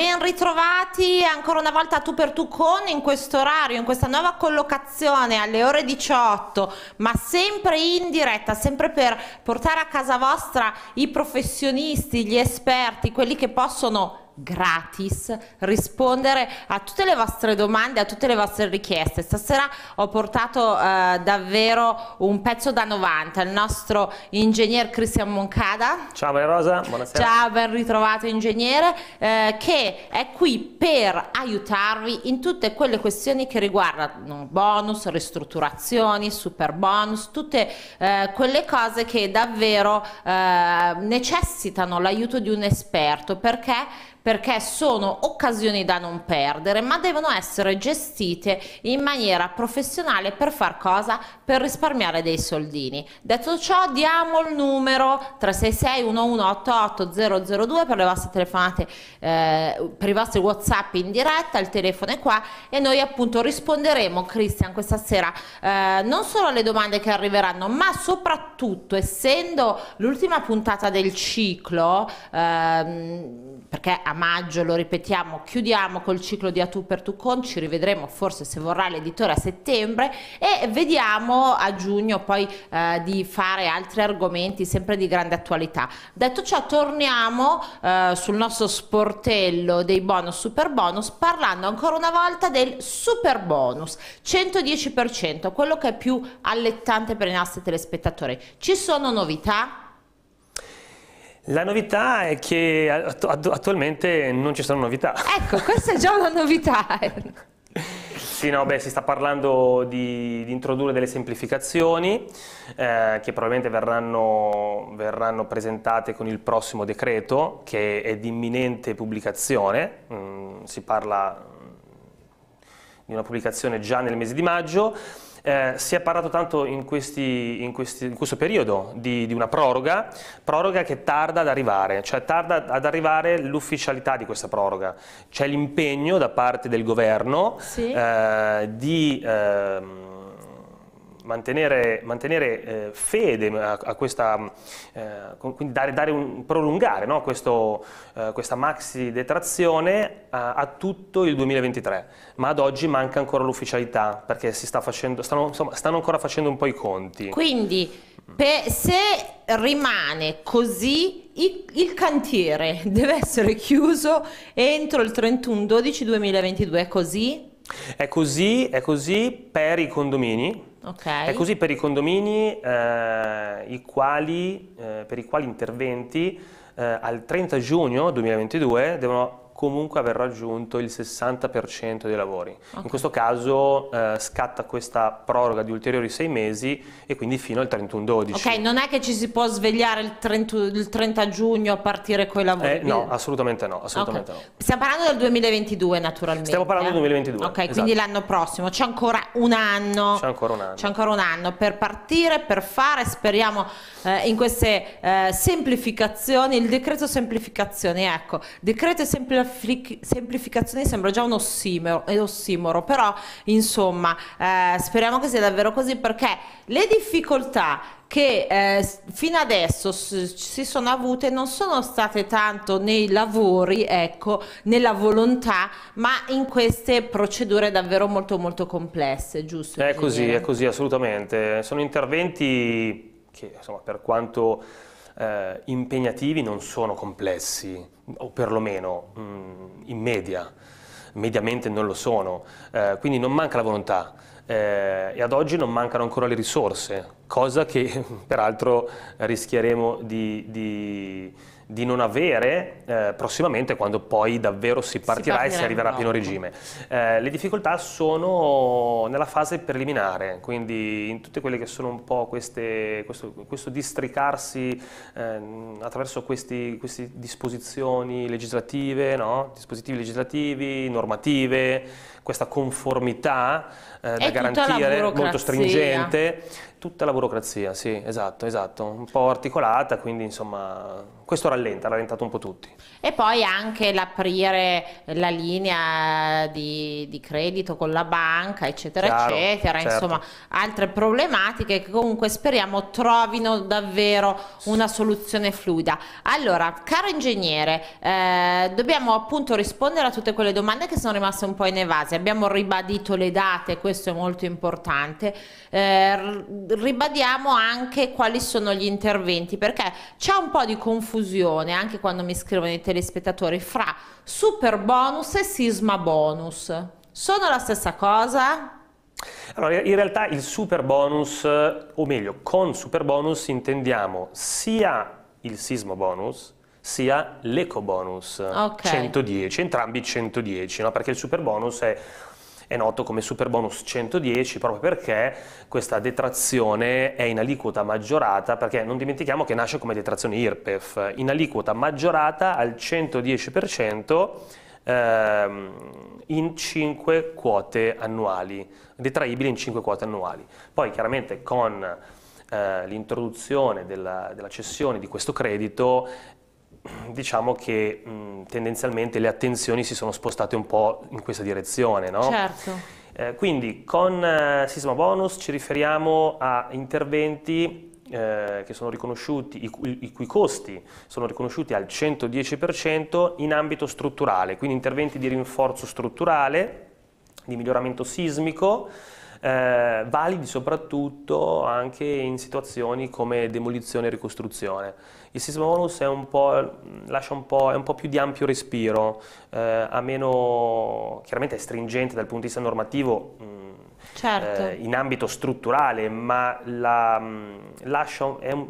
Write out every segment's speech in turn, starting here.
ben ritrovati ancora una volta a tu per tu con in questo orario, in questa nuova collocazione alle ore 18, ma sempre in diretta, sempre per portare a casa vostra i professionisti, gli esperti, quelli che possono gratis rispondere a tutte le vostre domande, a tutte le vostre richieste. Stasera ho portato eh, davvero un pezzo da 90, il nostro ingegner Cristian Moncada. Ciao Maria Rosa, buonasera. Ciao, ben ritrovato ingegnere, eh, che è qui per aiutarvi in tutte quelle questioni che riguardano bonus, ristrutturazioni, super bonus, tutte eh, quelle cose che davvero eh, necessitano l'aiuto di un esperto perché perché sono occasioni da non perdere, ma devono essere gestite in maniera professionale per far cosa? Per risparmiare dei soldini. Detto ciò, diamo il numero 366 1188 002 per le vostre telefonate, eh, per i vostri WhatsApp in diretta, il telefono è qua e noi appunto risponderemo, Cristian, questa sera eh, non solo alle domande che arriveranno, ma soprattutto essendo l'ultima puntata del ciclo, ehm, perché a maggio, lo ripetiamo, chiudiamo col ciclo di A tu per tu con, ci rivedremo forse se vorrà l'editore a settembre e vediamo a giugno poi eh, di fare altri argomenti sempre di grande attualità. Detto ciò torniamo eh, sul nostro sportello dei bonus super bonus parlando ancora una volta del super bonus 110%, quello che è più allettante per i nostri telespettatori. Ci sono novità? La novità è che attualmente non ci sono novità. Ecco, questa è già una novità. Sì, no, beh, si sta parlando di, di introdurre delle semplificazioni eh, che probabilmente verranno, verranno, presentate con il prossimo decreto che è di imminente pubblicazione, mm, si parla mm, di una pubblicazione già nel mese di maggio eh, si è parlato tanto in, questi, in, questi, in questo periodo di, di, una proroga, proroga che tarda ad arrivare, cioè tarda ad arrivare l'ufficialità di questa proroga. C'è l'impegno da parte del governo sì. eh, di... Ehm, mantenere, mantenere eh, fede eh, a, a questa, mm, eh, quindi dare, dare un, prolungare no? Questo, eh, questa maxi detrazione a, a, tutto il 2023, ma ad oggi manca ancora l'ufficialità perché sta facendo, stanno, insomma, stanno, ancora facendo un po' i conti. Quindi per, se rimane così il, il cantiere deve essere chiuso entro il 31 12 2022, è così? È così, è così per i condomini. Okay. È così per i condomini eh, i quali, eh, per i quali interventi eh, al 30 giugno 2022 devono comunque aver raggiunto il 60% dei lavori. Okay. In questo caso eh, scatta questa proroga di ulteriori sei mesi e quindi fino al 31-12. Ok, non è che ci si può svegliare il 30, il 30 giugno a partire con i lavori? Eh, no, assolutamente, no, assolutamente okay. no, Stiamo parlando del 2022 naturalmente. Stiamo parlando del 2022. Ok, esatto. quindi l'anno prossimo. C'è ancora un anno. C'è ancora un anno. C'è ancora un anno per partire, per fare, speriamo eh, in queste eh, semplificazioni, il decreto semplificazioni, ecco, decreto semplificazioni semplificazione sembra già un ossimero, ossimoro, però insomma eh, speriamo che sia davvero così perché le difficoltà che eh, fino adesso si sono avute non sono state tanto nei lavori, ecco, nella volontà, ma in queste procedure davvero molto molto complesse, giusto? È così, è così assolutamente. Sono interventi che insomma, per quanto eh, impegnativi non sono complessi o perlomeno mh, mm, in media, mediamente non lo sono, eh, quindi non manca la volontà eh, e ad oggi non mancano ancora le risorse cosa che peraltro rischieremo di, di, di non avere eh, prossimamente quando poi davvero si partirà, si partirà e si arriverà a pieno regime. Eh, le difficoltà sono nella fase preliminare, quindi in tutte quelle che sono un po' queste, questo, questo districarsi eh, attraverso queste disposizioni legislative, no? dispositivi legislativi, normative, questa conformità eh, da garantire molto stringente. Tutta la burocrazia, sì, esatto, esatto, un po' articolata, quindi insomma questo rallenta, ha rallentato un po' tutti. E poi anche l'aprire la linea di, di, credito con la banca, eccetera, Chiaro, eccetera, certo. insomma, altre problematiche che comunque speriamo trovino davvero una soluzione fluida. Allora, caro ingegnere, eh, dobbiamo appunto rispondere a tutte quelle domande che sono rimaste un po' in inevase, abbiamo ribadito le date, questo è molto importante, eh, ribadiamo anche quali sono gli interventi, perché c'è un po' di confusione confusione anche quando mi scrivono i telespettatori fra super bonus e sisma bonus. Sono la stessa cosa? Allora, in realtà il super bonus, o meglio, con super bonus intendiamo sia il sismo bonus, sia l'eco bonus okay. 110, entrambi 110, no? perché il super bonus è è noto come super bonus 110 proprio perché questa detrazione è in aliquota maggiorata, perché non dimentichiamo che nasce come detrazione IRPEF, in aliquota maggiorata al 110% ehm, in 5 quote annuali, detraibile in 5 quote annuali. Poi chiaramente con eh, l'introduzione della, della, cessione di questo credito diciamo che mh, mm, tendenzialmente le attenzioni si sono spostate un po' in questa direzione, no? Certo. Eh, quindi con eh, Sisma Bonus ci riferiamo a interventi eh, che sono riconosciuti, i cui, i cui, costi sono riconosciuti al 110% in ambito strutturale, quindi interventi di rinforzo strutturale, di miglioramento sismico, eh, validi soprattutto anche in situazioni come demolizione e ricostruzione. Il sisma bonus un un è un po', più di ampio respiro, eh, meno, chiaramente è stringente dal punto di vista normativo, mh, mm, certo. eh, in ambito strutturale, ma la, mm, lascia, è un,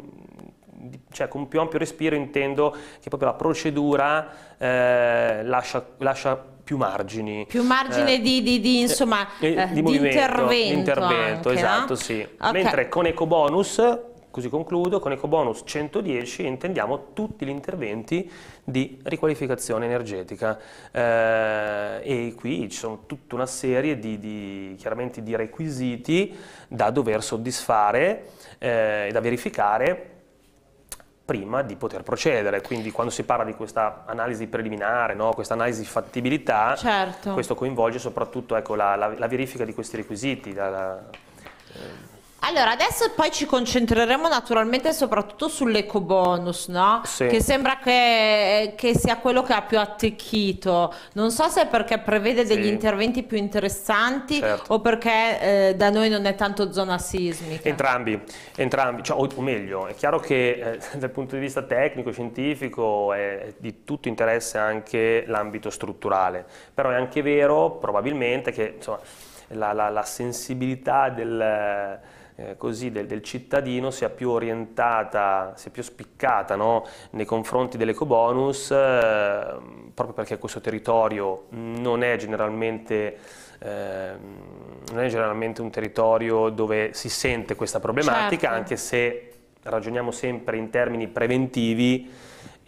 cioè con più ampio respiro intendo che proprio la procedura eh, lascia, lascia, più margini. Più margine eh, di, di, di, insomma, eh, di, di intervento. intervento anche, esatto, no? sì. Okay. Mentre con Ecobonus Così concludo, con EcoBonus 110 intendiamo tutti gli interventi di riqualificazione energetica eh, e qui ci sono tutta una serie di, di, di requisiti da dover soddisfare eh, e da verificare prima di poter procedere. Quindi quando si parla di questa analisi preliminare, no? questa analisi di fattibilità, certo. questo coinvolge soprattutto ecco, la, la, la, verifica di questi requisiti. La, eh, allora, adesso poi ci concentreremo naturalmente soprattutto sull'eco bonus, no? Sì. Che sembra che, che, sia quello che ha più attecchito. Non so se è perché prevede degli sì. interventi più interessanti certo. o perché eh, da noi non è tanto zona sismica. Entrambi, entrambi. Cioè, o, o, meglio, è chiaro che eh, dal punto di vista tecnico, scientifico, è di tutto interesse anche l'ambito strutturale. Però è anche vero, probabilmente, che insomma, la, la, la sensibilità del eh, così del, del, cittadino sia più orientata, sia più spiccata no? nei confronti dell'ecobonus, eh, proprio perché questo territorio non è generalmente... Eh, non è generalmente un territorio dove si sente questa problematica, certo. anche se ragioniamo sempre in termini preventivi,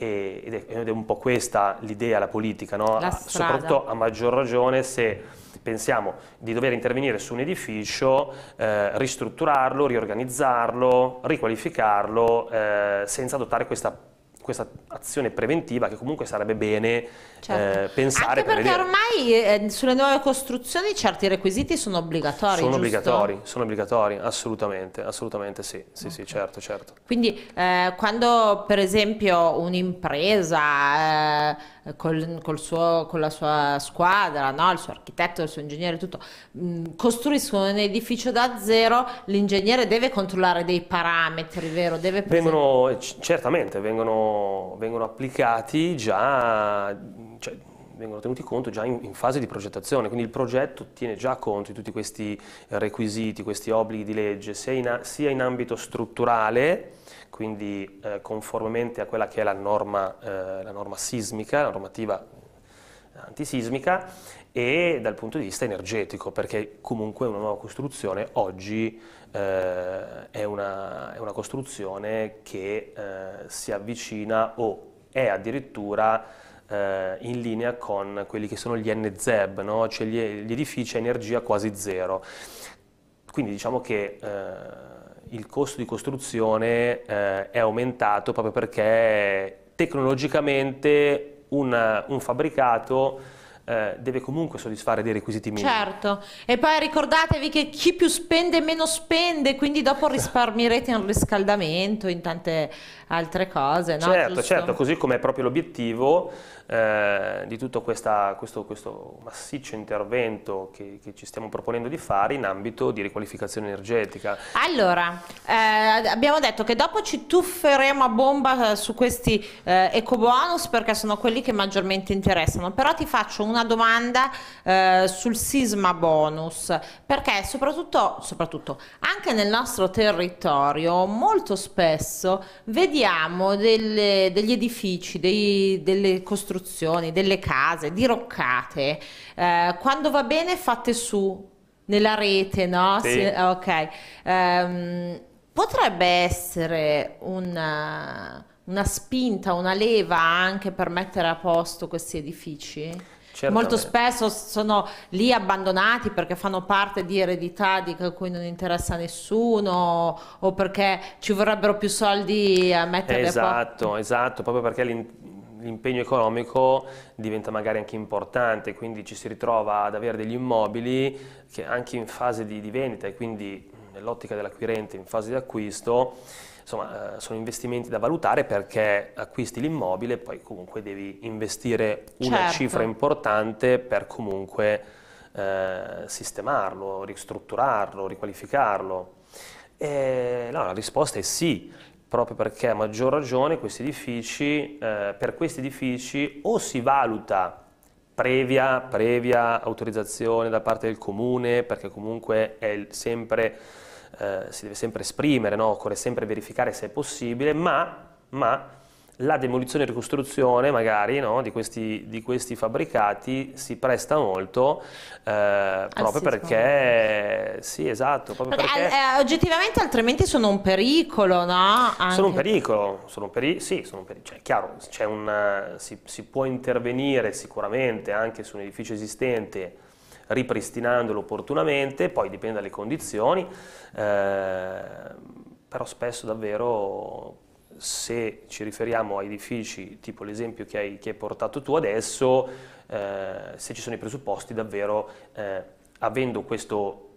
ed è, ed è un po' questa l'idea, la politica, no? la ah, soprattutto a maggior ragione se pensiamo di dover intervenire su un edificio, eh, ristrutturarlo, riorganizzarlo, riqualificarlo, eh, senza adottare questa questa azione preventiva che comunque sarebbe bene eh, certo. eh, pensare. Anche perché per ormai eh, sulle nuove costruzioni certi requisiti sono obbligatori. Sono obbligatori, sono obbligatori, assolutamente, assolutamente sì, sì, okay. sì, certo, certo. Quindi eh, quando per esempio un'impresa eh, eh, col, col suo, con la sua squadra, no? il suo architetto, il suo ingegnere, tutto, mm, costruiscono un edificio da zero, l'ingegnere deve controllare dei parametri, vero? Deve vengono, eh, certamente, vengono, vengono applicati già... Cioè, vengono tenuti conto già in, in, fase di progettazione, quindi il progetto tiene già conto di tutti questi requisiti, questi obblighi di legge, sia in, sia in ambito strutturale quindi eh, conformemente a quella che è la norma, eh, la norma sismica, la normativa eh, antisismica e dal punto di vista energetico, perché comunque una nuova costruzione oggi eh, è, una, è, una, costruzione che eh, si avvicina o è addirittura eh, in linea con quelli che sono gli NZEB, no? cioè gli, gli edifici a energia quasi zero. Quindi diciamo che eh, il costo di costruzione eh, è aumentato proprio perché tecnologicamente una, un fabbricato eh, deve comunque soddisfare dei requisiti minimi. Certo, e poi ricordatevi che chi più spende meno spende, quindi dopo esatto. risparmierete in riscaldamento, in tante altre cose. No? Certo, Giusto? certo, così come è proprio l'obiettivo eh, di tutto questa, questo, questo, massiccio intervento che, che, ci stiamo proponendo di fare in ambito di riqualificazione energetica. Allora, eh, abbiamo detto che dopo ci tufferemo a bomba eh, su questi eh, ecobonus perché sono quelli che maggiormente interessano, però ti faccio una domanda eh, sul sisma bonus, perché soprattutto, soprattutto anche nel nostro territorio molto spesso vediamo delle, degli edifici, dei, delle costruzioni costruzioni, delle case diroccate, eh, quando va bene fatte su, nella rete, no? Sì. Si, ok. Um, potrebbe essere una, una spinta, una leva anche per mettere a posto questi edifici? Certamente. Molto spesso sono lì abbandonati perché fanno parte di eredità di cui non interessa nessuno o perché ci vorrebbero più soldi a mettere. esatto, a Esatto, esatto, proprio perché l'impegno economico diventa magari anche importante, quindi ci si ritrova ad avere degli immobili che anche in fase di, di vendita e quindi nell'ottica dell'acquirente in fase di acquisto, insomma, eh, sono investimenti da valutare perché acquisti l'immobile, poi comunque devi investire una certo. cifra importante per comunque eh, sistemarlo, ristrutturarlo, riqualificarlo. E, no, la risposta è sì, proprio perché a maggior ragione questi edifici, eh, per questi edifici o si valuta previa, previa, autorizzazione da parte del comune, perché comunque sempre, eh, si deve sempre esprimere, no? occorre sempre verificare se è possibile, ma, ma la demolizione e ricostruzione magari no, di, questi, di, questi, fabbricati si presta molto eh, proprio perché sì esatto proprio perché, perché... Eh, oggettivamente altrimenti sono un pericolo no? Anche... sono un pericolo sono un peri... sì sono un pericolo cioè, chiaro c'è un, si, si può intervenire sicuramente anche su un edificio esistente ripristinandolo opportunamente poi dipende dalle condizioni eh, però spesso davvero se ci riferiamo a edifici tipo l'esempio che hai, che hai portato tu adesso, eh, se ci sono i presupposti davvero eh, avendo questo,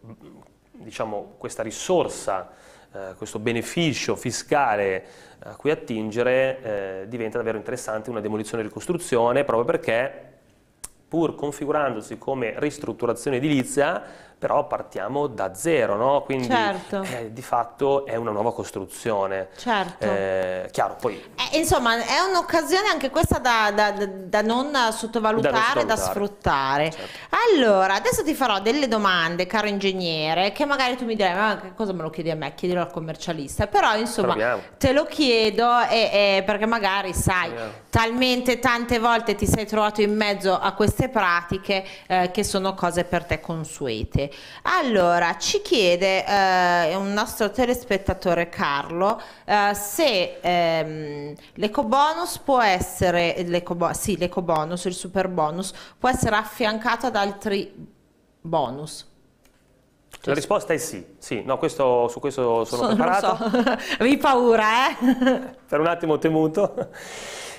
diciamo, questa risorsa, eh, questo beneficio fiscale eh, a cui attingere, eh, diventa davvero interessante una demolizione e ricostruzione proprio perché pur configurandosi come ristrutturazione edilizia, però partiamo da zero, no? quindi certo. eh, di fatto è una nuova costruzione. Certo. Eh, chiaro, poi... Eh, insomma, è un'occasione anche questa da, da, da, non sottovalutare, da, non da sfruttare. Certo. Allora, adesso ti farò delle domande, caro ingegnere, che magari tu mi dirai, ma che cosa me lo chiedi a me? Chiedilo al commercialista. Però, insomma, Proviamo. te lo chiedo e, e, perché magari, sai, Proviamo. talmente tante volte ti sei trovato in mezzo a queste pratiche eh, che sono cose per te consuete. Belli. Allora, ci chiede eh, un nostro telespettatore Carlo eh, se ehm, l'ecobonus può essere, l'ecobo- sì, l'ecobonus, il super bonus, può essere affiancato ad altri bonus. La risposta è sì, sì, no, questo, su questo sono, sono preparato. So. paura, eh? per un attimo ho temuto.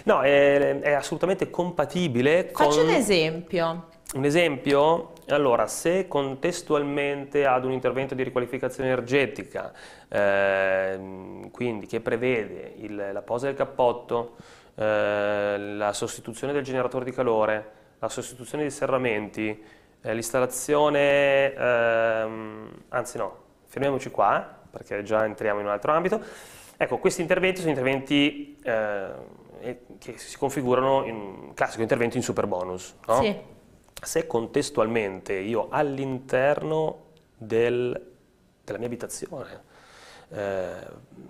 No, è, è assolutamente compatibile Faccio con... Faccio un esempio un esempio, allora, se contestualmente ad un intervento di riqualificazione energetica, eh, quindi che prevede il, la posa del cappotto, eh, la sostituzione del generatore di calore, la sostituzione di serramenti, eh, l'installazione, ehm, anzi no, fermiamoci qua, perché già entriamo in un altro ambito, ecco, questi interventi sono interventi eh, che si configurano in un classico intervento in super bonus, no? Sì se contestualmente io all'interno del, della mia abitazione eh,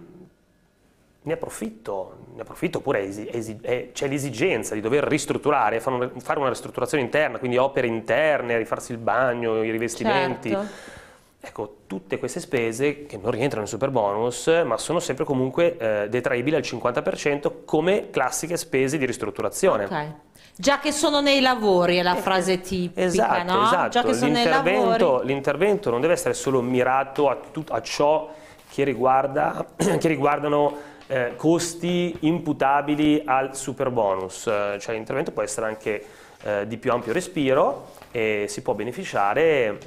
ne approfitto, ne approfitto oppure eh, c'è l'esigenza di dover ristrutturare, fare una, fare una, ristrutturazione interna, quindi opere interne, rifarsi il bagno, i rivestimenti. Certo. Ecco, tutte queste spese che non rientrano in super bonus, ma sono sempre comunque eh, detraibili al 50% come classiche spese di ristrutturazione. Okay. Già che sono nei lavori è la eh, frase tipica, esatto, no? Esatto, esatto. L'intervento non deve essere solo mirato a, a ciò che, riguarda, che riguardano eh, costi imputabili al super bonus, cioè l'intervento può essere anche eh, di più ampio respiro e si può beneficiare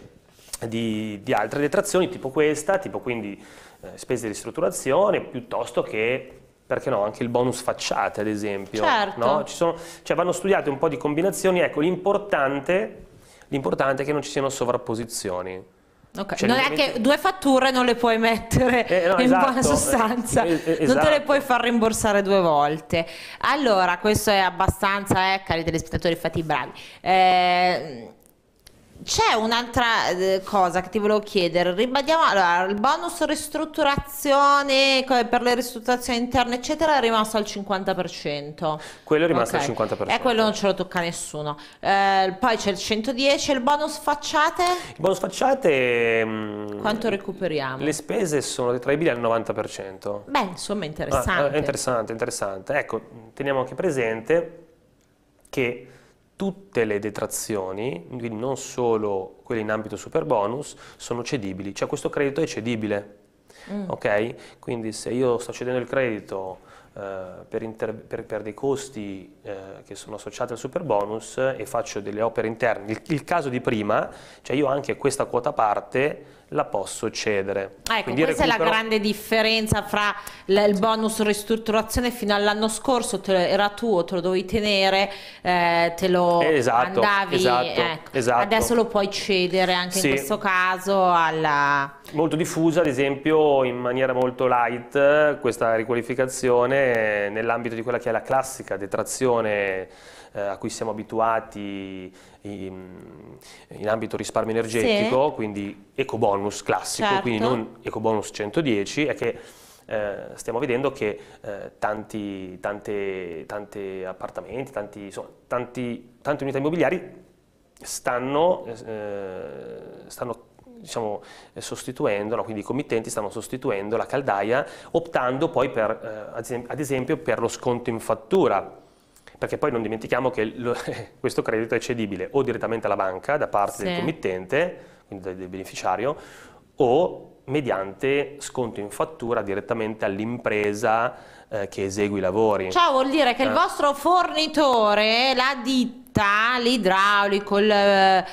di, di altre detrazioni tipo questa, tipo quindi eh, spese di ristrutturazione piuttosto che perché no, anche il bonus facciate ad esempio. Certo. No? Ci Sono, cioè vanno studiate un po' di combinazioni, ecco l'importante l'importante è che non ci siano sovrapposizioni. Okay. Cioè, non è che due fatture non le puoi mettere eh, no, in esatto. buona sostanza, eh, eh, esatto. non te le esatto. puoi far rimborsare due volte. Allora, questo è abbastanza, eh, cari telespettatori, fatti bravi. Eh, c'è un'altra eh, cosa che ti volevo chiedere, ribadiamo, allora, il bonus ristrutturazione per le ristrutturazioni interne eccetera è rimasto al 50%. Quello è rimasto okay. al 50%. E quello non ce lo tocca nessuno. Eh, poi c'è il 110, il bonus facciate? Il bonus facciate... Mm, Quanto recuperiamo? Le spese sono detraibili al 90%. Beh, insomma ah, interessante. Ah, interessante, interessante. Ecco, teniamo anche presente che tutte le detrazioni, quindi non solo quelle in ambito super bonus, sono cedibili, cioè questo credito è cedibile. Mm. Okay? Quindi se io sto cedendo il credito eh, per, per, per, dei costi eh, che sono associati al super bonus e faccio delle opere interne, il, il caso di prima, cioè io anche questa quota parte la posso cedere. Ah, ecco, Quindi questa recupero... è la grande differenza fra il bonus ristrutturazione fino all'anno scorso, te, era tuo, te lo dovevi tenere, eh, te lo eh, esatto, andavi, esatto, ecco. esatto. adesso lo puoi cedere anche sì. in questo caso alla... Molto diffusa ad esempio in maniera molto light questa riqualificazione nell'ambito di quella che è la classica detrazione eh, a cui siamo abituati in, mm, in ambito risparmio energetico, sì. quindi bonus classico, certo. quindi non eco bonus 110, è che eh, stiamo vedendo che eh, tanti, tante, tante, appartamenti, tanti, insomma, tanti, tante unità immobiliari stanno, eh, stanno diciamo, sostituendo, no? quindi i committenti stanno sostituendo la caldaia optando poi per, eh, ad esempio per lo sconto in fattura perché poi non dimentichiamo che lo, questo credito è cedibile o direttamente alla banca da parte sì. del committente, quindi del beneficiario, o mediante sconto in fattura direttamente all'impresa eh, che esegue i lavori. Ciò vuol dire che eh. il vostro fornitore, la ditta, l'idraulico, il, eh,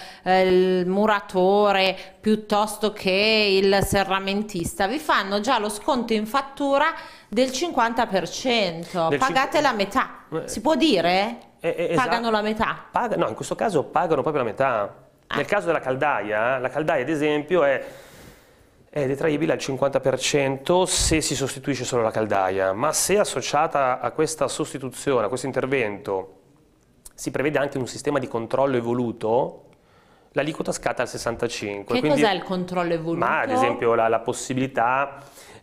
il, muratore piuttosto che il serramentista vi fanno già lo sconto in fattura del 50%, del pagate 50... la metà, eh. si può dire? Eh, eh, esatto. pagano esatto. la metà? Paga... no, in questo caso pagano proprio la metà. Ah. Nel caso della caldaia, eh, la caldaia ad esempio è è detraibile al 50% se si sostituisce solo la caldaia, ma se associata a questa sostituzione, a questo intervento, si prevede anche un sistema di controllo evoluto, l'aliquota scatta al 65%. Che cos'è il controllo evoluto? Ma ad esempio la, la possibilità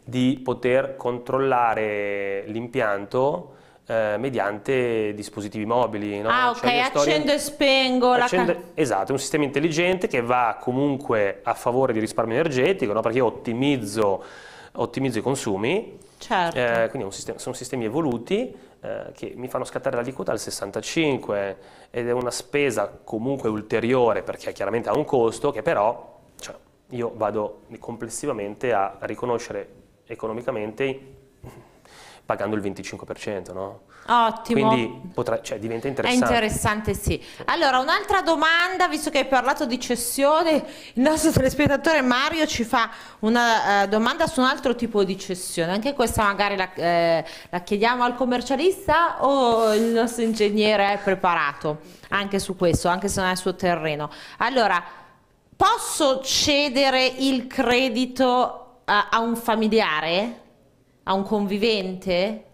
di poter controllare l'impianto eh, mediante dispositivi mobili. No? Ah cioè, ok, cioè, accendo e spengo. Accendo, esatto, è un sistema intelligente che va comunque a favore di risparmio energetico, no? perché io ottimizzo, ottimizzo i consumi, certo. eh, quindi sistema, sono sistemi evoluti eh, che mi fanno scattare l'aliquota al 65 ed è una spesa comunque ulteriore perché chiaramente ha un costo che però cioè, io vado complessivamente a riconoscere economicamente pagando il 25%, no? Ottimo. Quindi potrà, cioè, diventa interessante. È interessante, sì. Allora, un'altra domanda, visto che hai parlato di cessione, il nostro telespettatore Mario ci fa una eh, domanda su un altro tipo di cessione. Anche questa magari la, eh, la chiediamo al commercialista o il nostro ingegnere è preparato anche su questo, anche se non è il suo terreno. Allora, posso cedere il credito a, un familiare, a un convivente?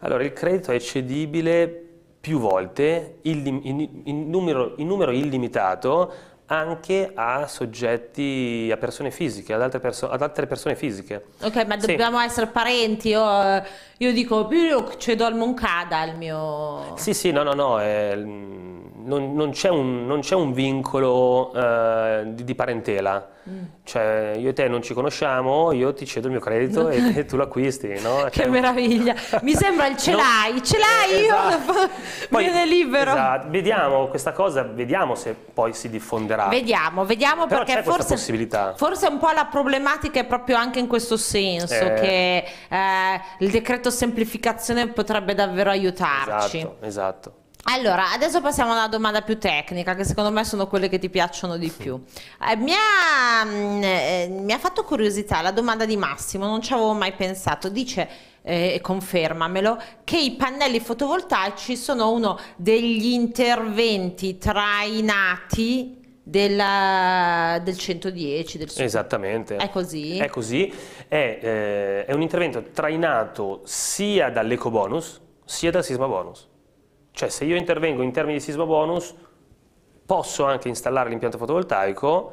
Allora, il credito è cedibile più volte, in, in, in, numero, in numero illimitato, anche a soggetti, a persone fisiche, ad altre, perso ad altre persone fisiche. Ok, ma dobbiamo sì. essere parenti o io dico, io cedo al Moncada il mio... Sì, sì, no, no, no, eh, non, non c'è un, un, vincolo eh, di, di, parentela, mm. cioè io e te non ci conosciamo, io ti cedo il mio credito e, tu lo acquisti, no? che cioè, meraviglia, mi sembra il ce l'hai, no, ce l'hai, eh, esatto. io viene libero. Esatto. Vediamo questa cosa, vediamo se poi si diffonderà. Vediamo, vediamo Però perché forse, forse un po' la problematica è proprio anche in questo senso, eh. che eh, il decreto semplificazione potrebbe davvero aiutarci. Esatto, esatto. Allora, adesso passiamo alla domanda più tecnica, che secondo me sono quelle che ti piacciono di più. Eh, mi, ha, mm, eh, mi, ha, fatto curiosità la domanda di Massimo, non ci avevo mai pensato. Dice, eh, e eh, confermamelo, che i pannelli fotovoltaici sono uno degli interventi trainati della, del 110 del super... esattamente è così è così è, eh, è un intervento trainato sia dall'eco bonus sia dal sisma bonus cioè se io intervengo in termini di sisma bonus posso anche installare l'impianto fotovoltaico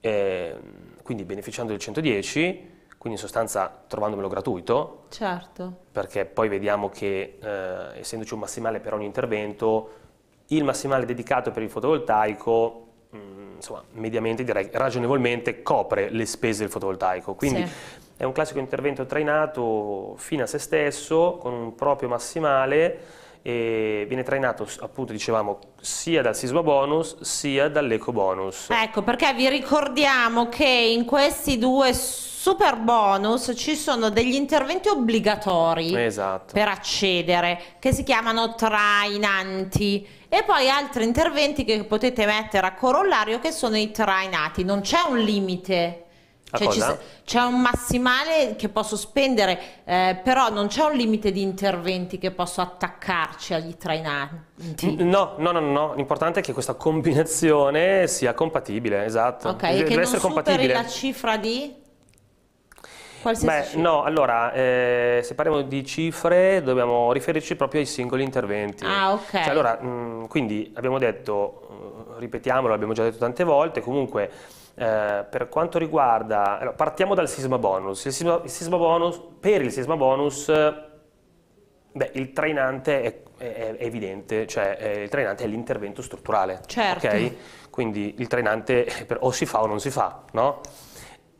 eh, quindi beneficiando del 110 quindi in sostanza trovandomelo gratuito certo perché poi vediamo che eh, essendoci un massimale per ogni intervento il massimale dedicato per il fotovoltaico insomma, mediamente direi ragionevolmente copre le spese del fotovoltaico. Quindi sì. è un classico intervento trainato fino a se stesso con un proprio massimale e viene trainato appunto dicevamo sia dal sisma bonus sia dall'eco bonus. Ecco perché vi ricordiamo che in questi due super bonus ci sono degli interventi obbligatori esatto. per accedere che si chiamano trainanti e poi altri interventi che potete mettere a corollario che sono i trainati, non c'è un limite cioè, c'è un massimale che posso spendere, eh, però non c'è un limite di interventi che posso attaccarci agli trainanti. No, no, no, no, l'importante è che questa combinazione sia compatibile, esatto. Ok, deve, che deve non superi la cifra di... Beh, cifra. no, allora, eh, se parliamo di cifre dobbiamo riferirci proprio ai singoli interventi. Ah, ok. Cioè, allora, mh, mm, quindi abbiamo detto, mm, ripetiamolo, abbiamo già detto tante volte, comunque eh, per quanto riguarda, allora, partiamo dal sisma bonus. Il sisma, il sisma bonus per il sisma bonus, beh, il trainante è, è, è evidente, cioè eh, il trainante è l'intervento strutturale. Certo. Okay? Quindi il trainante eh, per, o si fa o non si fa, no?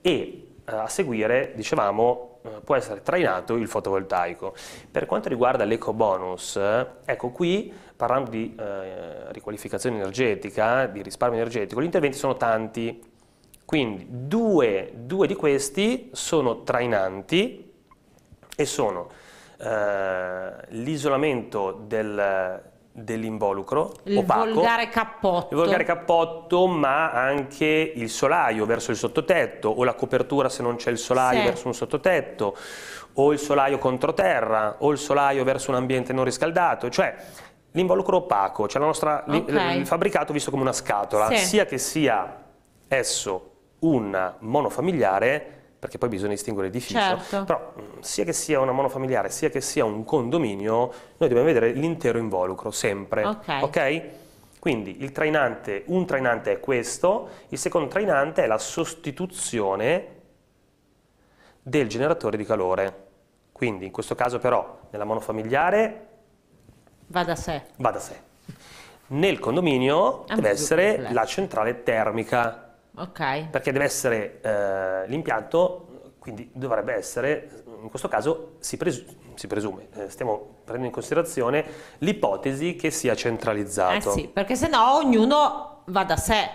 E eh, a seguire, dicevamo, può essere trainato il fotovoltaico. Per quanto riguarda l'eco bonus, ecco qui parlando di riqualificazione energetica, di risparmio energetico, gli interventi sono tanti, quindi due, due di questi sono trainanti e sono eh, l'isolamento del, dell'involucro il opaco, volgare cappotto. il volgare cappotto ma anche il solaio verso il sottotetto o la copertura se non c'è il solaio sì. verso un sottotetto o il solaio contro terra o il solaio verso un ambiente non riscaldato cioè l'involucro opaco cioè la nostra, okay. il fabbricato visto come una scatola sì. sia che sia esso un monofamiliare, perché poi bisogna distinguere l'edificio, certo. però mm, sia che sia una monofamiliare, sia che sia un condominio, noi dobbiamo vedere l'intero involucro, sempre. Ok? okay? Quindi il trainante, un trainante è questo, il secondo trainante è la sostituzione del generatore di calore. Quindi in questo caso però nella monofamiliare va da sé. Va da sé. Nel condominio deve essere la centrale termica. Okay. Perché deve essere eh, l'impianto, quindi dovrebbe essere, in questo caso si, presu- si presume, eh, stiamo prendendo in considerazione l'ipotesi che sia centralizzato. Eh sì, perché sennò ognuno va da sé.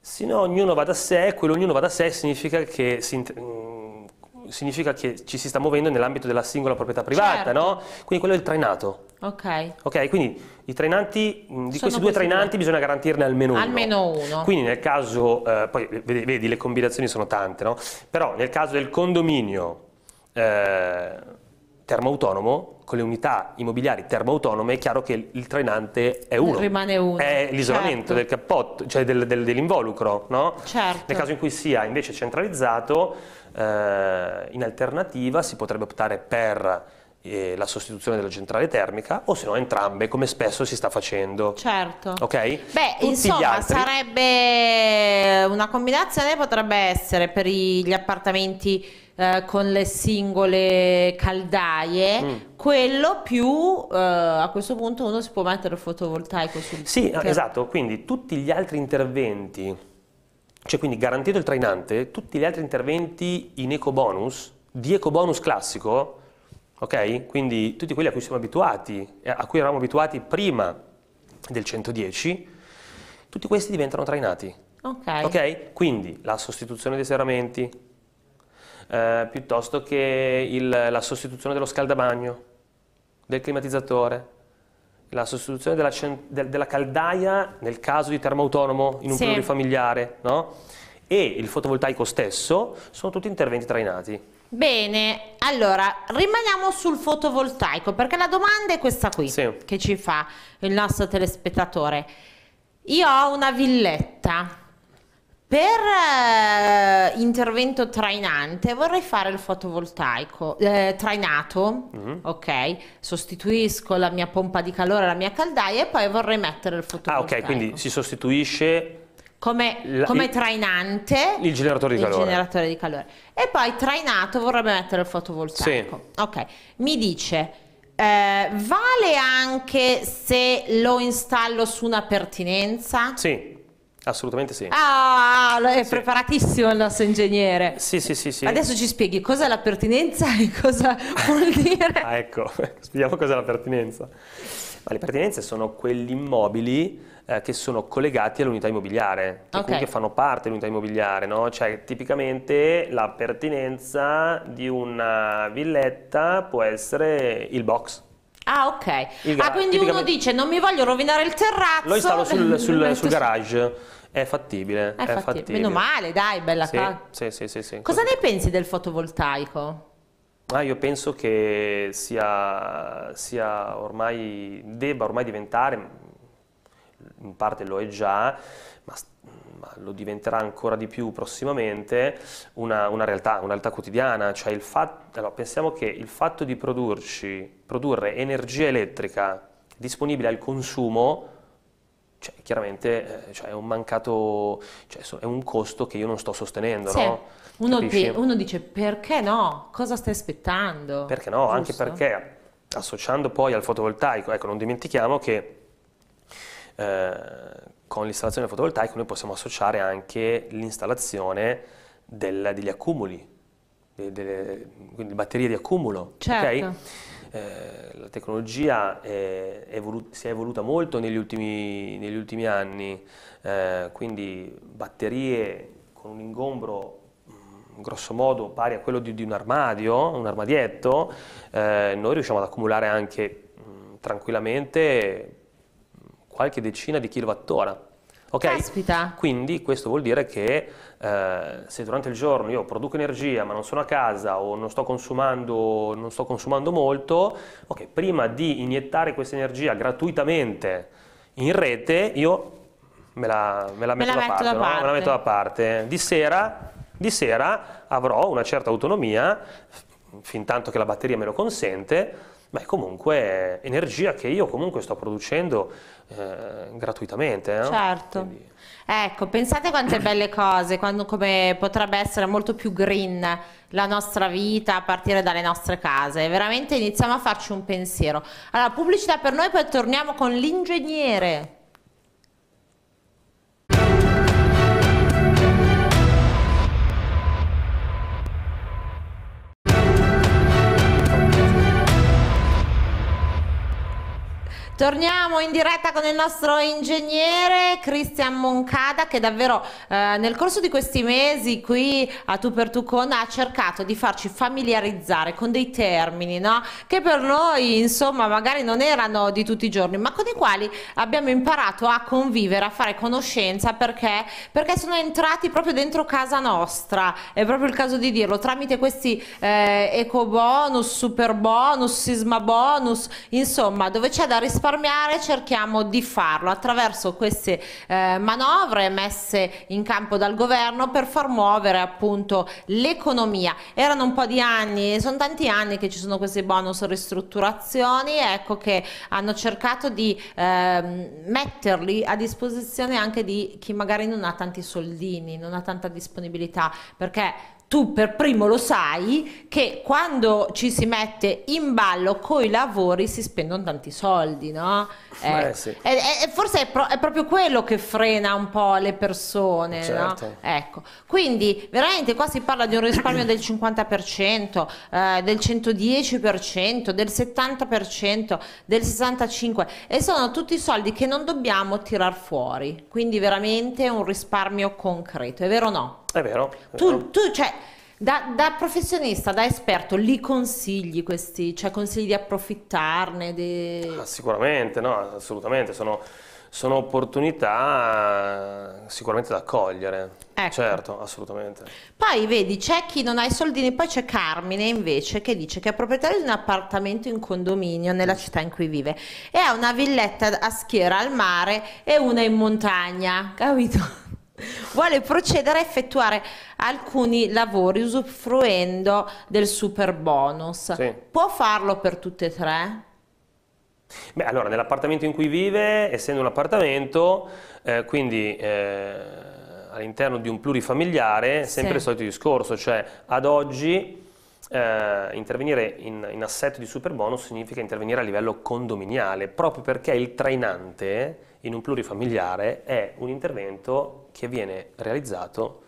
Se no ognuno va da sé, quello ognuno va da sé significa che si mm, significa che ci si sta muovendo nell'ambito della singola proprietà privata, certo. no? Quindi quello è il trainato. Ok. Ok, quindi i trainanti, mm, di questi due trainanti due. bisogna garantirne almeno uno. Almeno uno. Quindi nel caso, eh, poi vedi, vedi, le combinazioni sono tante, no? Però nel caso del condominio eh, termoautonomo, con le unità immobiliari termoautonome è chiaro che il trainante è uno. Rimane uno. È l'isolamento certo. del cappotto, cioè del, del, dell'involucro, no? Certo. Nel caso in cui sia invece centralizzato, eh, in alternativa si potrebbe optare per eh, la sostituzione della centrale termica o se no entrambe come spesso si sta facendo certo ok beh Tutti insomma altri... sarebbe una combinazione potrebbe essere per gli appartamenti eh, con le singole caldaie mm. quello più eh, a questo punto uno si può mettere il fotovoltaico sul sì no, esatto quindi tutti gli altri interventi cioè quindi garantito il trainante tutti gli altri interventi in eco bonus di eco bonus classico ok? Quindi tutti quelli a cui siamo abituati, eh, a cui eravamo abituati prima del 110, tutti questi diventano trainati. Ok. okay? Quindi la sostituzione dei serramenti, eh, piuttosto che il, la sostituzione dello scaldabagno, del climatizzatore, la sostituzione della, del, della caldaia nel caso di termo autonomo in un sì. plurifamiliare, no? E il fotovoltaico stesso sono tutti interventi trainati. Bene, allora rimaniamo sul fotovoltaico perché la domanda è questa qui sì. che ci fa il nostro telespettatore. Io ho una villetta, per eh, intervento trainante vorrei fare il fotovoltaico eh, trainato, mm -hmm. ok? Sostituisco la mia pompa di calore la mia caldaia e poi vorrei mettere il fotovoltaico. Ah ok, quindi si sostituisce come, La, come il, trainante il, generatore di, il generatore di, calore. e poi trainato vorrebbe mettere il fotovoltaico sì. ok mi dice eh, vale anche se lo installo su una pertinenza sì Assolutamente sì. Ah, è sì. preparatissimo il nostro ingegnere. Sì, sì, sì, sì. Adesso ci spieghi cosa è la pertinenza e cosa vuol dire. ah, ecco, spieghiamo cos'è la pertinenza le pertinenze sono quegli immobili eh, che sono collegati all'unità immobiliare, che okay. comunque fanno parte dell'unità immobiliare, no? Cioè tipicamente la pertinenza di una villetta può essere il box. Ah, ok. Il ah, quindi uno dice non mi voglio rovinare il terrazzo. Lo installo sul, sul, sul garage. È fattibile, è, è fattibile. fattibile. Meno male, dai, bella sì, cosa. Sì, sì, sì, sì, Cosa ne pensi del fotovoltaico? Ah, io penso che sia, sia ormai, debba ormai diventare, in parte lo è già, ma, ma lo diventerà ancora di più prossimamente, una, una, realtà, una realtà, quotidiana. Cioè il fat, allora, pensiamo che il fatto di produrci, produrre energia elettrica disponibile al consumo cioè, chiaramente eh, cioè, è, un mancato, cioè, è un costo che io non sto sostenendo, sì. no? Uno, pe- uno dice perché no? Cosa stai aspettando? Perché no? Giusto? Anche perché associando poi al fotovoltaico, ecco non dimentichiamo che eh, con l'installazione del fotovoltaico noi possiamo associare anche l'installazione del, degli accumuli, delle, delle, quindi batterie di accumulo. Certo. Okay? Eh, la tecnologia è, è evolu- si è evoluta molto negli ultimi, negli ultimi anni, eh, quindi batterie con un ingombro grosso modo pari a quello di, di un armadio, un armadietto, eh, noi riusciamo ad accumulare anche mh, mm, tranquillamente qualche decina di kilowattora. Ok? Caspita. Quindi questo vuol dire che eh, se durante il giorno io produco energia ma non sono a casa o non sto consumando, non sto consumando molto, ok, prima di iniettare questa energia gratuitamente in rete, io me la, me la, me metto, la, metto, parte, da no? parte. me la metto da parte. Di sera di sera avrò una certa autonomia, fin tanto che la batteria me lo consente, ma è comunque energia che io comunque sto producendo eh, gratuitamente. Eh? Certo. Quindi... Ecco, pensate quante belle cose, quando, come potrebbe essere molto più green la nostra vita a partire dalle nostre case. Veramente iniziamo a farci un pensiero. Allora, pubblicità per noi, poi torniamo con l'ingegnere. Torniamo in diretta con il nostro ingegnere Cristian Moncada che davvero eh, nel corso di questi mesi qui a Tu per Tu con ha cercato di farci familiarizzare con dei termini no? che per noi insomma magari non erano di tutti i giorni ma con i quali abbiamo imparato a convivere, a fare conoscenza perché, perché sono entrati proprio dentro casa nostra, è proprio il caso di dirlo, tramite questi eh, eco bonus, super bonus, sisma bonus, insomma dove c'è da risparmiare risparmiare cerchiamo di farlo attraverso queste eh, manovre messe in campo dal governo per far muovere appunto l'economia. Erano un po' di anni, sono tanti anni che ci sono questi bonus ristrutturazioni, ecco che hanno cercato di eh, metterli a disposizione anche di chi magari non ha tanti soldini, non ha tanta disponibilità, perché tu per primo lo sai che quando ci si mette in ballo coi lavori si spendono tanti soldi, no? Eh, eh, sì. e, e forse è, pro, è, proprio quello che frena un po' le persone, certo. no? Ecco, quindi veramente qua si parla di un risparmio del 50%, eh, del 110%, del 70%, del 65% e sono tutti soldi che non dobbiamo tirar fuori, quindi veramente è un risparmio concreto, è vero o no? È vero. tu, tu cioè, da, da, professionista, da esperto, li consigli questi? Cioè, consigli di approfittarne? De... Ah, sicuramente, no, assolutamente. Sono, sono opportunità sicuramente da cogliere. Ecco. Certo, assolutamente. Poi vedi, c'è chi non ha i soldi, poi c'è Carmine invece che dice che è proprietario di un appartamento in condominio nella mm. città in cui vive e ha una villetta a schiera al mare e una in montagna, capito? vuole procedere a effettuare alcuni lavori usufruendo del super bonus. Sì. Può farlo per tutte e tre? Beh, allora, nell'appartamento in cui vive, essendo un appartamento, eh, quindi... Eh, all'interno di un plurifamiliare, sempre sì. il solito discorso, cioè ad oggi eh, intervenire in, in, assetto di super bonus significa intervenire a livello condominiale, proprio perché il trainante in un plurifamiliare è un intervento che viene realizzato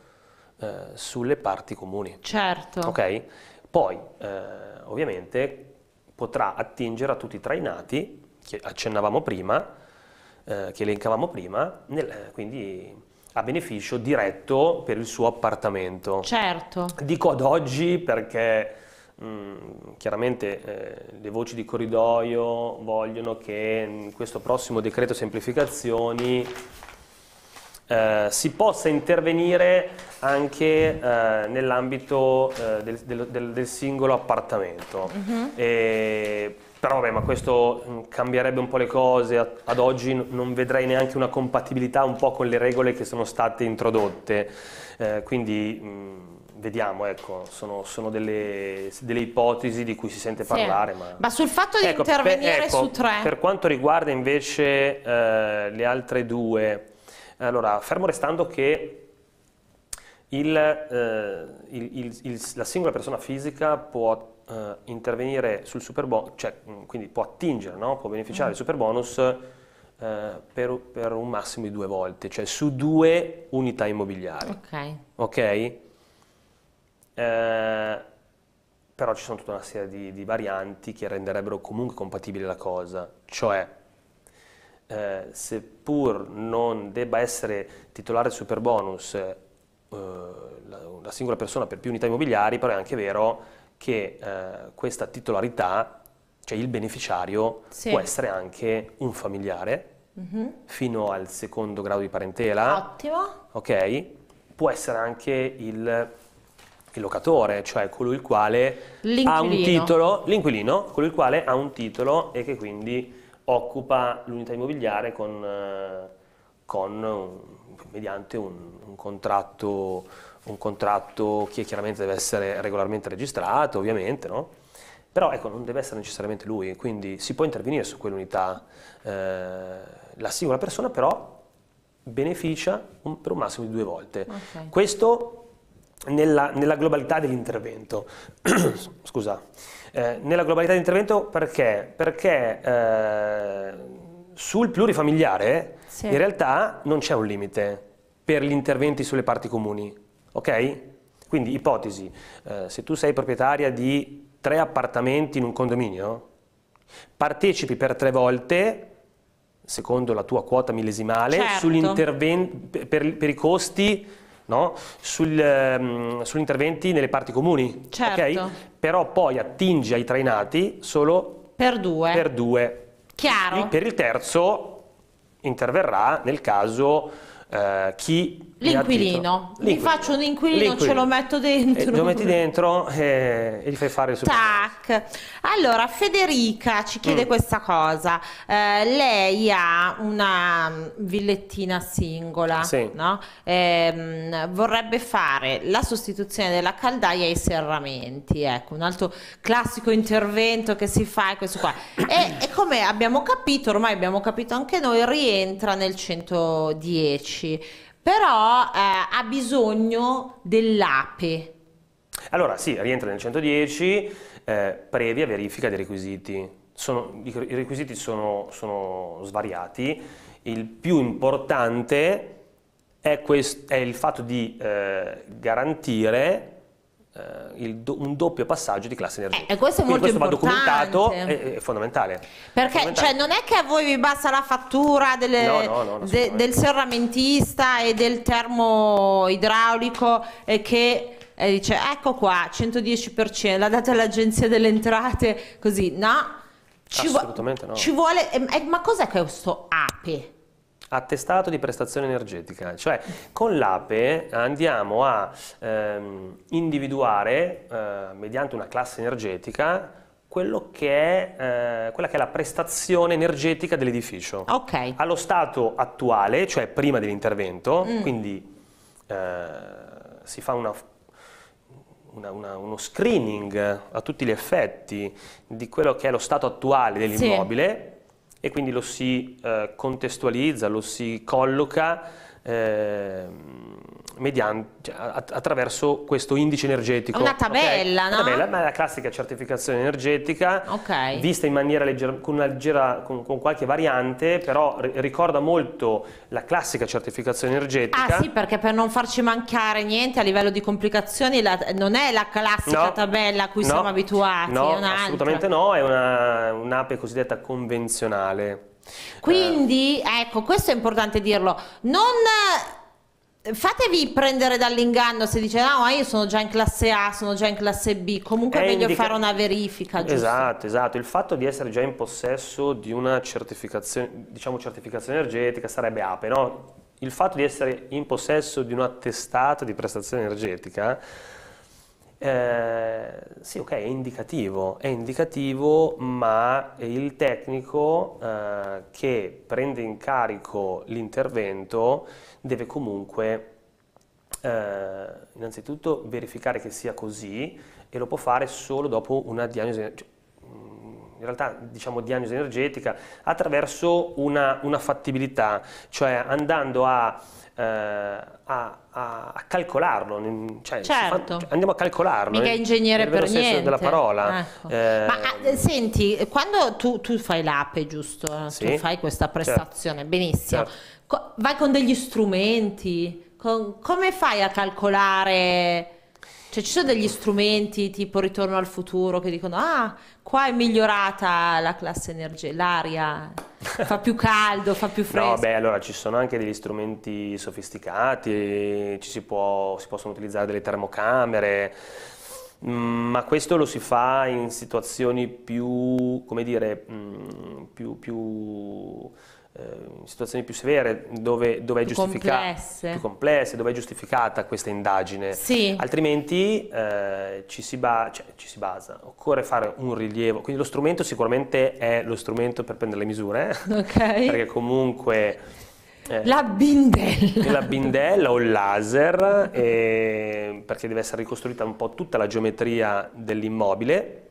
eh, sulle parti comuni. Certo. Okay? Poi, eh, ovviamente, potrà attingere a tutti i trainati, che accennavamo prima, eh, che elencavamo prima, nel, eh, quindi a beneficio diretto per il suo appartamento. Certo. Dico ad oggi perché mm, chiaramente eh, le voci di corridoio vogliono che in mm, questo prossimo decreto semplificazioni eh, si possa intervenire anche eh, nell'ambito eh, del, del, del, singolo appartamento. Mm -hmm. e, però vabbè, ma questo mm, cambierebbe un po' le cose, ad oggi non vedrei neanche una compatibilità un po' con le regole che sono state introdotte, eh, quindi mh, mm, vediamo, ecco, sono, sono delle, delle, ipotesi di cui si sente parlare. Sì. Ma... ma... sul fatto di ecco, intervenire per, ecco, su tre... Per quanto riguarda invece eh, le altre due, allora, fermo restando che il, eh, il, il, la singola persona fisica può eh, intervenire sul super bonus, cioè, mm, quindi può attingere, no? può beneficiare del mm. super bonus eh, per, per, un massimo di due volte, cioè su due unità immobiliari. Ok. okay? Eh, però ci sono tutta una serie di, di varianti che renderebbero comunque compatibile la cosa, cioè eh, seppur non debba essere titolare super bonus eh, la, una singola persona per più unità immobiliari, però è anche vero che eh, questa titolarità, cioè il beneficiario, sì. può essere anche un familiare mm-hmm. fino al secondo grado di parentela. Ottimo. Ok? Può essere anche il il locatore, cioè colui il quale ha un titolo, l'inquilino, colui il quale ha un titolo e che quindi occupa l'unità immobiliare con, eh, con mediante un, un, contratto, un, contratto, che chiaramente deve essere regolarmente registrato, ovviamente, no? però ecco, non deve essere necessariamente lui, quindi si può intervenire su quell'unità. Eh, la singola persona però beneficia per un massimo di due volte. Okay. Questo nella, nella globalità dell'intervento. Scusa. Eh, nella globalità dell'intervento perché? Perché eh, sul plurifamiliare sì. in realtà non c'è un limite per gli interventi sulle parti comuni, ok? Quindi ipotesi, eh, se tu sei proprietaria di tre appartamenti in un condominio, partecipi per tre volte secondo la tua quota millesimale certo. per, per i costi no? Sul, ehm, sugli interventi nelle parti comuni, certo. okay? però poi attinge ai trainati solo per due. Per due. Chiaro. per il terzo interverrà nel caso eh, chi L'inquilino, mi faccio un inquilino, ce lo metto dentro. Eh, lo metti dentro e, eh, e gli fai fare il suo. Tac. Allora, Federica ci chiede mm. questa cosa. Eh, lei ha una mm, villettina singola, sì. no? eh, vorrebbe fare la sostituzione della caldaia ai serramenti, ecco, un altro classico intervento che si fa è questo qua. e, e come abbiamo capito, ormai abbiamo capito anche noi, rientra nel 110 però eh, ha bisogno dell'APE. Allora sì, rientra nel 110, eh, previa verifica dei requisiti. Sono, I requisiti sono, sono, svariati, il più importante è, questo, è il fatto di eh, garantire eh, do, un doppio passaggio di classe energetica. Eh, e questo è molto questo importante. va documentato, è, è fondamentale. Perché è cioè, fondamentale. Cioè, non è che a voi vi basta la fattura delle, no, no, no, de, del serramentista e del termo idraulico e che eh, dice ecco qua 110%, la date all'agenzia delle entrate, così no? Ci Assolutamente no. Ci vuole, eh, ma cos'è questo APE? attestato di prestazione energetica, cioè con l'APE andiamo a ehm, individuare eh, mediante una classe energetica che è, eh, quella che è la prestazione energetica dell'edificio. Okay. Allo stato attuale, cioè prima dell'intervento, mm. quindi eh, si fa una una, una, uno screening a tutti gli effetti di quello che è lo stato attuale dell'immobile, sì e quindi lo si eh, contestualizza, lo si colloca eh, mediante, cioè, attraverso questo indice energetico. una tabella, okay? no? Una tabella, ma è la classica certificazione energetica, okay. vista in maniera leggera, con, leggera con, con, qualche variante, però ricorda molto la classica certificazione energetica. Ah sì, perché per non farci mancare niente a livello di complicazioni, la, non è la classica no, tabella a cui no, siamo abituati. No, assolutamente no, è un'ape un cosiddetta convenzionale. Quindi, eh. ecco, questo è importante dirlo, non fatevi prendere dall'inganno se dice no ah, io sono già in classe A sono già in classe B comunque è meglio indica... fare una verifica giusto? esatto esatto il fatto di essere già in possesso di una certificazione diciamo certificazione energetica sarebbe APE no? il fatto di essere in possesso di un attestato di prestazione energetica eh, sì, ok, è indicativo, è indicativo, ma il tecnico eh, che prende in carico l'intervento deve comunque eh, innanzitutto verificare che sia così e lo può fare solo dopo una diagnosi, cioè, in realtà diciamo diagnosi energetica, attraverso una, una fattibilità, cioè andando a, eh, a, a calcolarlo, cioè, certo. fa, cioè, andiamo a calcolarlo. Mica ingegnere per senso niente. della parola. Ecco. Eh, Ma ah, eh, senti, quando tu, tu fai l'ape, giusto? Sì? Tu fai questa certo. prestazione, certo. benissimo. Certo. Vai con degli strumenti, con, come fai a calcolare cioè ci sono degli strumenti tipo ritorno al futuro che dicono ah qua è migliorata la classe energetica, l'aria fa più caldo, fa più freddo. No beh allora ci sono anche degli strumenti sofisticati, si, può, si possono utilizzare delle termocamere, mm, ma questo lo si fa in situazioni più, come dire, mm, più, più Ehm, situazioni più severe dove, dove più è giustificata complesse. più complesse dove è giustificata questa indagine sì. altrimenti eh, ci, si ba- cioè, ci, si basa occorre fare un rilievo quindi lo strumento sicuramente è lo strumento per prendere le misure okay. perché comunque eh, la bindella la bindella o il laser eh, perché deve essere ricostruita un po' tutta la geometria dell'immobile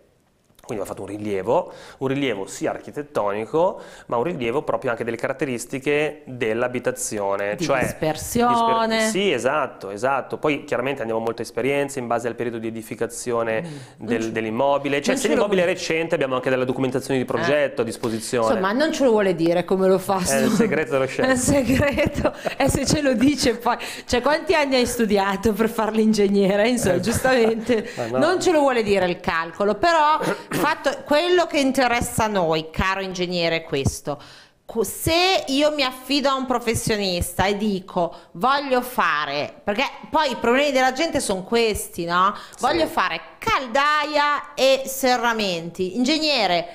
quindi va fatto un rilievo, un rilievo sia architettonico, ma un rilievo proprio anche delle caratteristiche dell'abitazione. Di cioè, dispersione. Disper sì, esatto, esatto. Poi chiaramente andiamo molto a esperienze in base al periodo di edificazione mm. del, dell'immobile. Cioè, se l'immobile è recente abbiamo anche della documentazione di eh. progetto eh. a disposizione. Insomma, non ce lo vuole dire come lo fa. È il segreto dello scelto. È il segreto. e se ce lo dice poi... Cioè, quanti anni hai studiato per fare l'ingegnere? Insomma, eh, giustamente. No. Non ce lo vuole dire il calcolo, però fatto, quello che interessa a noi, caro ingegnere, è questo se io mi affido a un professionista e dico voglio fare, perché poi i problemi della gente sono questi, no? Voglio sì. fare caldaia e serramenti. Ingegnere,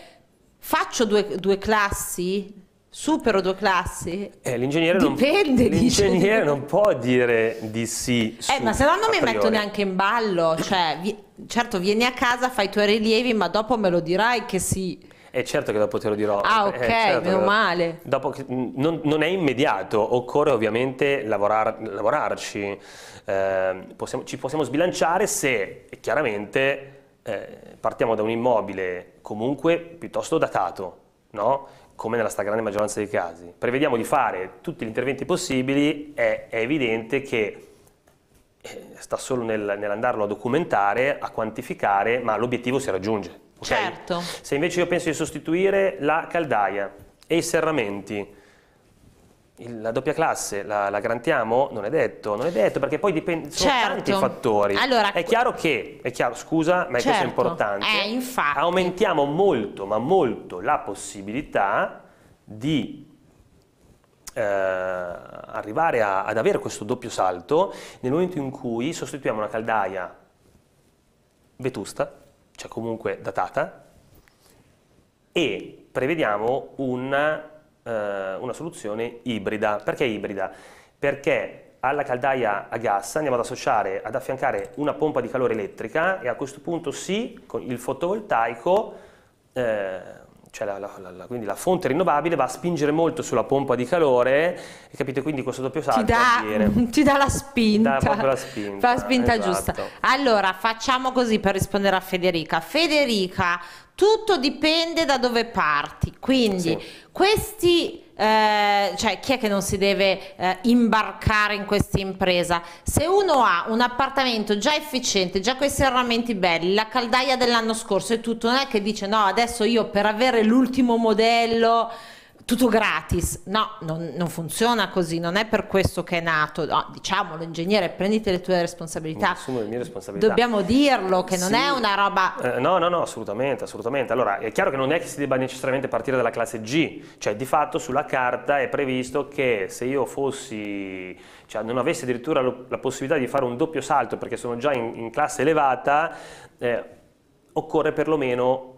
faccio due, due classi? Supero due classi? Eh, l'ingegnere, Dipende, non, l'ingegnere non può dire di sì. Eh, ma secondo me mi metto neanche in ballo, cioè vi, certo vieni a casa, fai i tuoi rilievi, ma dopo me lo dirai che sì. È eh, certo che dopo te lo dirò. Ah, eh, ok, certo meno male. Dopo, non, non, è immediato, occorre ovviamente lavorar, lavorarci. Eh, possiamo, ci possiamo sbilanciare se chiaramente eh, partiamo da un immobile comunque piuttosto datato, no? come nella stragrande maggioranza dei casi. Prevediamo di fare tutti gli interventi possibili, è, è evidente che eh, sta solo nel, nell'andarlo a documentare, a quantificare, ma l'obiettivo si raggiunge. Okay? Certo. Se invece io penso di sostituire la caldaia e i serramenti, il, la doppia classe la, la, grantiamo? Non è detto, non è detto perché poi dipende, sono certo. tanti fattori. Allora, è chiaro che, è chiaro, scusa, ma certo. questo importante, eh, aumentiamo molto, ma molto la possibilità di eh, arrivare a, ad avere questo doppio salto nel momento in cui sostituiamo una caldaia vetusta, cioè comunque datata, e prevediamo una, eh, una soluzione ibrida. Perché ibrida? Perché alla caldaia a gas andiamo ad associare, ad affiancare una pompa di calore elettrica e a questo punto sì, con il fotovoltaico eh, cioè la, la, la, quindi la fonte rinnovabile va a spingere molto sulla pompa di calore, e capite? Quindi questo doppio salto ti dà, Ti dà la spinta. Ti dà proprio la spinta. Fa la spinta esatto. giusta. Allora, facciamo così per rispondere a Federica. Federica, tutto dipende da dove parti, quindi sì. questi eh, cioè chi è che non si deve eh, imbarcare in questa impresa? Se uno ha un appartamento già efficiente, già con i serramenti belli, la caldaia dell'anno scorso e tutto, non è che dice no adesso io per avere l'ultimo modello tutto gratis. No, non, non, funziona così, non è per questo che è nato. No, diciamolo, ingegnere, prenditi le tue responsabilità. assumo le mie responsabilità. Dobbiamo dirlo che non sì. è una roba. Eh, no, no, no, assolutamente, assolutamente. Allora, è chiaro che non è che si debba necessariamente partire dalla classe G, cioè di fatto sulla carta è previsto che se io fossi, cioè non avessi addirittura lo, la possibilità di fare un doppio salto perché sono già in, in classe elevata, eh, occorre perlomeno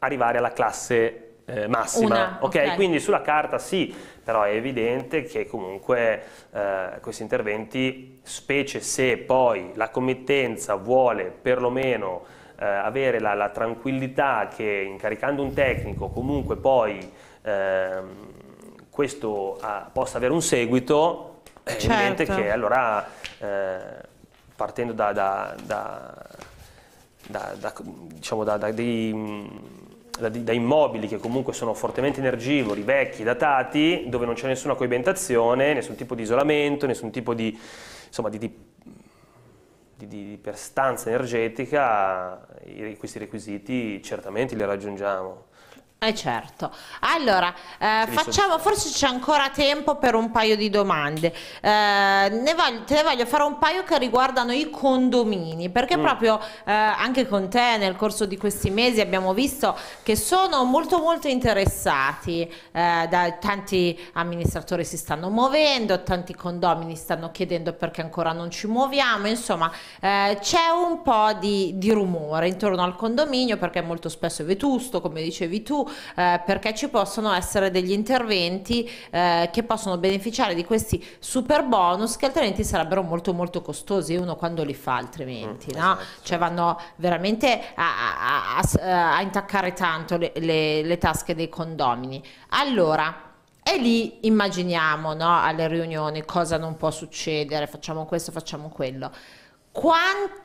arrivare alla classe eh, massima. Una, okay? ok, quindi sulla carta sì, però è evidente che comunque eh, questi interventi, specie se poi la committenza vuole perlomeno eh, avere la, la, tranquillità che incaricando un tecnico comunque poi ehm, questo ha, ah, possa avere un seguito, è certo. evidente che allora eh, partendo da, da, da, da diciamo dei mm, da, da, immobili che comunque sono fortemente energivori, vecchi, datati, dove non c'è nessuna coibentazione, nessun tipo di isolamento, nessun tipo di, insomma, di, di, di per stanza energetica, questi requisiti certamente li raggiungiamo. Eh certo. Allora, eh, facciamo, forse c'è ancora tempo per un paio di domande. Eh, ne voglio, te ne voglio fare un paio che riguardano i condomini, perché mm. proprio eh, anche con te nel corso di questi mesi abbiamo visto che sono molto molto interessati, eh, da, tanti amministratori si stanno muovendo, tanti condomini stanno chiedendo perché ancora non ci muoviamo, insomma eh, c'è un po' di, di rumore intorno al condominio perché molto spesso è vetusto, come dicevi tu, eh, perché ci possono essere degli interventi eh, che possono beneficiare di questi super bonus che altrimenti sarebbero molto molto costosi uno quando li fa altrimenti mm, no? esatto. cioè esatto. vanno veramente a, a, a, eh, a intaccare tanto le, le, le tasche dei condomini allora e lì immaginiamo no, alle riunioni cosa non può succedere, facciamo questo, facciamo quello. Quanto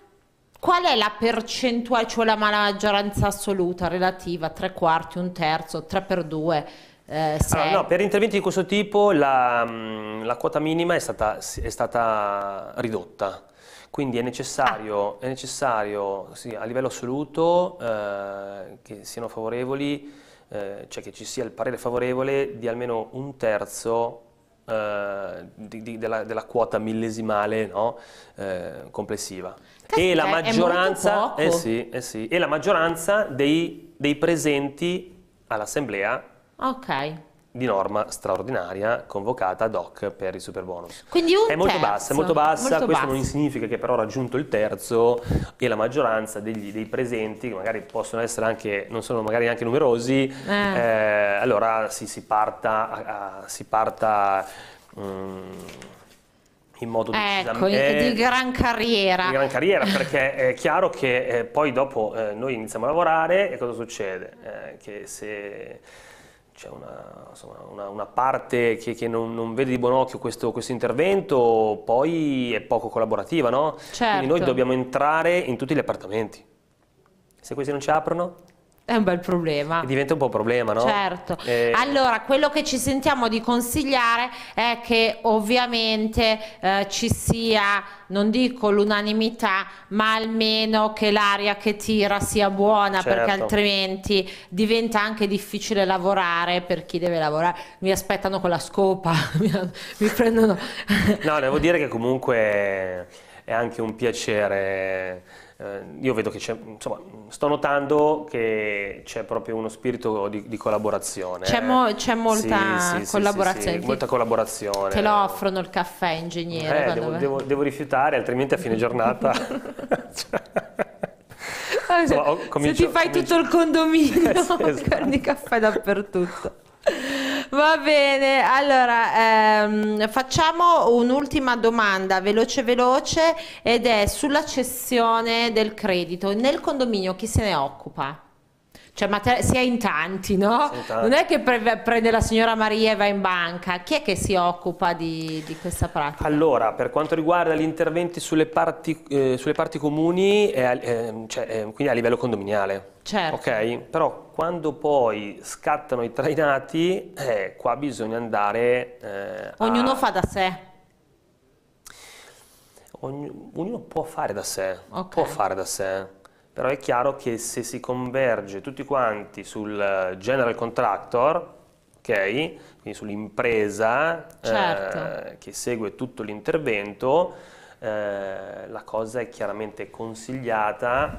Qual è la percentuale, cioè la maggioranza assoluta relativa, tre quarti, un terzo, tre per due? Eh, allora, no, per interventi di questo tipo la, mm, la quota minima è stata, è stata ridotta, quindi è necessario, ah. è necessario sì, a livello assoluto eh, che siano favorevoli, eh, cioè che ci sia il parere favorevole di almeno un terzo eh, di, di, della, della, quota millesimale no? Eh, complessiva. Caspita, e la maggioranza, eh sì, eh sì, e la maggioranza dei, dei presenti all'assemblea okay. di norma straordinaria convocata ad hoc per il super bonus. Quindi un è molto terzo. bassa, è molto bassa, molto questo basso. non significa che però ha raggiunto il terzo e la maggioranza degli, dei presenti, che magari possono essere anche, non sono magari anche numerosi, eh. Eh, allora sì, si parta, a, a, si parta mh, mm, in modo ecco, decisamente... di gran carriera. Di gran carriera, perché è chiaro che eh, poi dopo eh, noi iniziamo a lavorare e cosa succede? Eh, che se c'è una, una, una, parte che, che non, non, vede di buon occhio questo, questo intervento, poi è poco collaborativa, no? Certo. Quindi noi certo. dobbiamo entrare in tutti gli appartamenti. Se questi non ci aprono, è un bel problema. Diventa un po' un problema, no? Certo. Eh... Allora, quello che ci sentiamo di consigliare è che ovviamente eh, ci sia, non dico l'unanimità, ma almeno che l'aria che tira sia buona, certo. perché altrimenti diventa anche difficile lavorare per chi deve lavorare. Mi aspettano con la scopa, mi prendono... no, devo dire che comunque è anche un piacere eh, io vedo che c'è, insomma, sto notando che c'è proprio uno spirito di, di collaborazione. C'è, mo, c'è eh. molta sì, sì, collaborazione. Sì, molta collaborazione. Te lo offrono il caffè, ingegnere. Eh, devo, devo, devo, rifiutare, altrimenti a fine giornata... se, ti fai comincio... tutto il condominio, eh, esatto. caffè dappertutto. Va bene, allora ehm, facciamo un'ultima domanda veloce veloce ed è sulla cessione del credito. Nel condominio chi se ne occupa? Cioè, ma te, si è in tanti, no? In tanti. Non è che pre- prende la signora Maria e va in banca. Chi è che si occupa di, di questa pratica? Allora, per quanto riguarda gli interventi sulle parti, eh, sulle parti comuni, eh, eh, cioè, ehm, quindi a livello condominiale. Certo. Ok? Però quando poi scattano i trainati, eh, qua bisogna andare... Eh, ognuno a... fa da sé. ognuno può fare da sé. Okay. Può fare da sé però è chiaro che se si converge tutti quanti sul eh, general contractor, ok, quindi sull'impresa certo. eh, che segue tutto l'intervento, eh, la cosa è chiaramente consigliata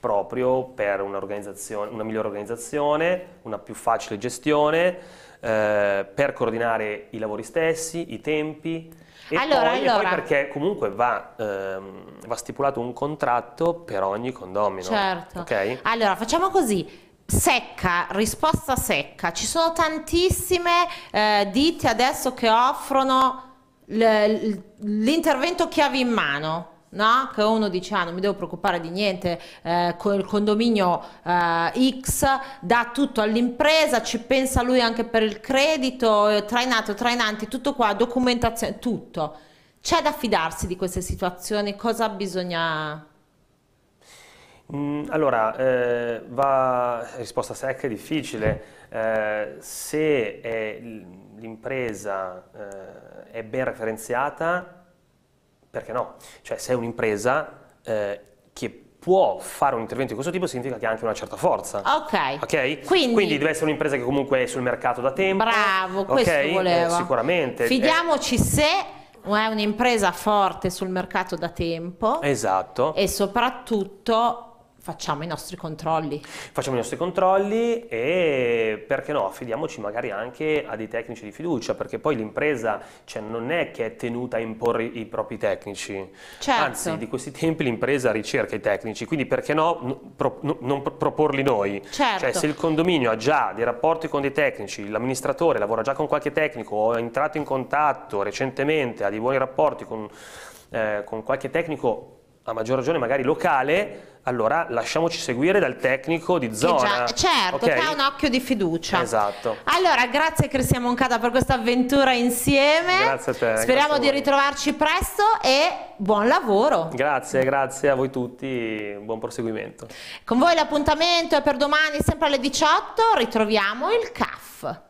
proprio per una, una migliore organizzazione, una più facile gestione, eh, per coordinare i lavori stessi, i tempi. E allora, poi, allora. E poi perché comunque va, ehm, va, stipulato un contratto per ogni condomino. Certo. Okay? Allora, facciamo così. Secca, risposta secca. Ci sono tantissime eh, ditte adesso che offrono l'intervento chiave in mano. No? che uno dice ah non mi devo preoccupare di niente eh, con il condominio eh, X dà tutto all'impresa ci pensa lui anche per il credito eh, trainato, trainanti, tutto qua documentazione, tutto c'è da fidarsi di queste situazioni cosa bisogna mm, allora eh, va risposta secca eh, è difficile se l'impresa eh, è ben referenziata perché no? Cioè se è un'impresa eh, che può fare un intervento di questo tipo significa che ha anche una certa forza. Ok. okay? Quindi, Quindi, deve essere un'impresa che comunque è sul mercato da tempo. Bravo, questo okay? volevo. Eh, sicuramente. Eh. Fidiamoci eh. se è un'impresa forte sul mercato da tempo. Esatto. E soprattutto facciamo i nostri controlli. Facciamo i nostri controlli e perché no, affidiamoci magari anche a dei tecnici di fiducia, perché poi l'impresa cioè, non è che è tenuta a imporre i propri tecnici, certo. anzi di questi tempi l'impresa ricerca i tecnici, quindi perché no, pro, no non proporli noi? Certo. Cioè se il condominio ha già dei rapporti con dei tecnici, l'amministratore lavora già con qualche tecnico o è entrato in contatto recentemente, ha dei buoni rapporti con, eh, con qualche tecnico a maggior ragione magari locale, allora lasciamoci seguire dal tecnico di zona. Già, certo, okay? che ha un occhio di fiducia. Esatto. Allora, grazie Cristian Moncada per questa avventura insieme. Grazie a te. Speriamo grazie di ritrovarci presto e buon lavoro. Grazie, grazie a voi tutti, buon proseguimento. Con voi l'appuntamento è per domani sempre alle 18, ritroviamo il CAF.